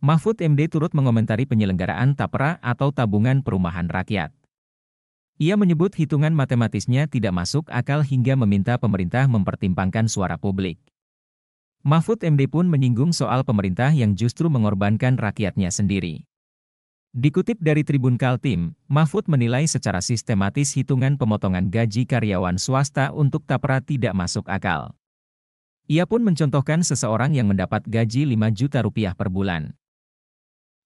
Mahfud MD turut mengomentari penyelenggaraan tapera atau tabungan perumahan rakyat. Ia menyebut hitungan matematisnya tidak masuk akal hingga meminta pemerintah mempertimbangkan suara publik. Mahfud MD pun menyinggung soal pemerintah yang justru mengorbankan rakyatnya sendiri. Dikutip dari Tribun Kaltim, Mahfud menilai secara sistematis hitungan pemotongan gaji karyawan swasta untuk tapera tidak masuk akal. Ia pun mencontohkan seseorang yang mendapat gaji 5 juta rupiah per bulan.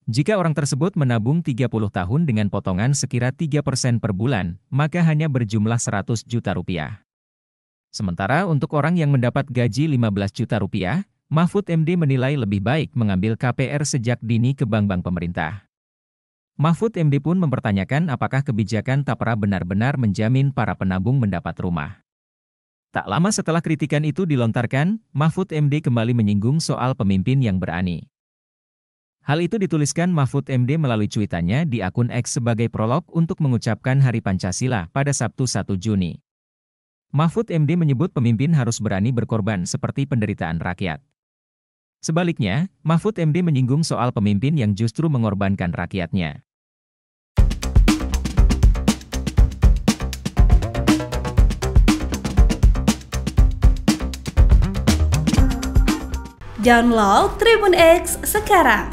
Jika orang tersebut menabung 30 tahun dengan potongan sekira 3% per bulan, maka hanya berjumlah 100 juta rupiah. Sementara untuk orang yang mendapat gaji 15 juta rupiah, Mahfud MD menilai lebih baik mengambil KPR sejak dini ke bank-bank pemerintah. Mahfud MD pun mempertanyakan apakah kebijakan Tapra benar-benar menjamin para penabung mendapat rumah. Tak lama setelah kritikan itu dilontarkan, Mahfud MD kembali menyinggung soal pemimpin yang berani. Hal itu dituliskan Mahfud MD melalui cuitannya di akun X sebagai prolog untuk mengucapkan Hari Pancasila pada Sabtu 1 Juni. Mahfud MD menyebut pemimpin harus berani berkorban seperti penderitaan rakyat. Sebaliknya, Mahfud MD menyinggung soal pemimpin yang justru mengorbankan rakyatnya. Download Tribun X sekarang